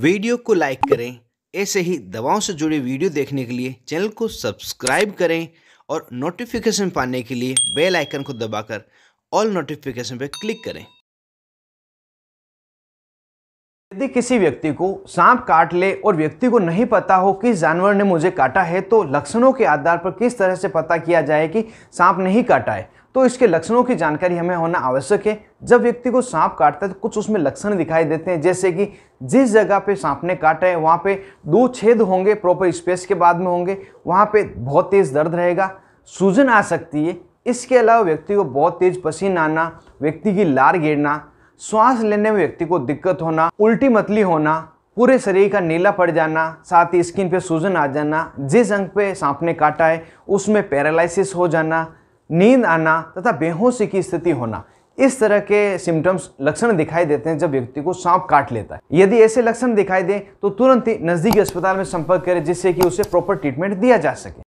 video को like करें ऐसे ही दवाओं से जुड़े वीडियो देखने के लिए चैनल को सब्सक्राइब करें और नोटिफिकेशन पाने के लिए बेल आइकन को दबाकर ऑल नोटिफिकेशन पर क्लिक करें यदि किसी व्यक्ति को सांप काट ले और व्यक्ति को नहीं पता हो किस जानवर ने मुझे काटा है तो लक्षणों के आधार पर किस तरह से पता किया जाए कि सांप नहीं काटा है तो इसके लक्षणों की जानकारी हमें होना आवश्यक है जब व्यक्ति को सांप काटता है तो कुछ उसमें लक्षण दिखाई देते हैं जैसे कि जिस जगह पे सांप ने काटा है वहाँ पे दो छेद होंगे प्रॉपर स्पेस के बाद में होंगे वहाँ पे बहुत तेज़ दर्द रहेगा सूजन आ सकती है इसके अलावा व्यक्ति को बहुत तेज पसीना आना व्यक्ति की लार गिरना श्वास लेने में व्यक्ति को दिक्कत होना उल्टी मतली होना पूरे शरीर का नीला पड़ जाना साथ ही स्किन पे सूजन आ जाना जिस अंग पे सांप ने काटा है उसमें पैरालिसिस हो जाना नींद आना तथा बेहोशी की स्थिति होना इस तरह के सिम्टम्स लक्षण दिखाई देते हैं जब व्यक्ति को सांप काट लेता है यदि ऐसे लक्षण दिखाई दे तो तुरंत ही नजदीकी अस्पताल में संपर्क करें जिससे कि उसे प्रॉपर ट्रीटमेंट दिया जा सके